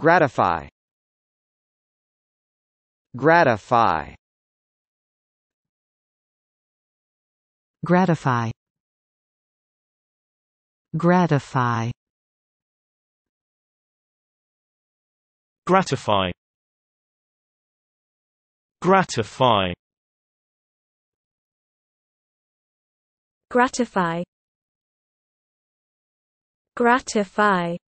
Gratify Gratify Gratify Gratify Gratify Gratify Gratify Gratify